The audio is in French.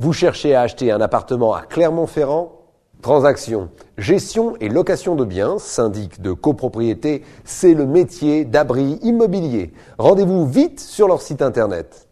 Vous cherchez à acheter un appartement à Clermont-Ferrand Transaction. Gestion et location de biens, syndic de copropriété, c'est le métier d'abri immobilier. Rendez-vous vite sur leur site internet.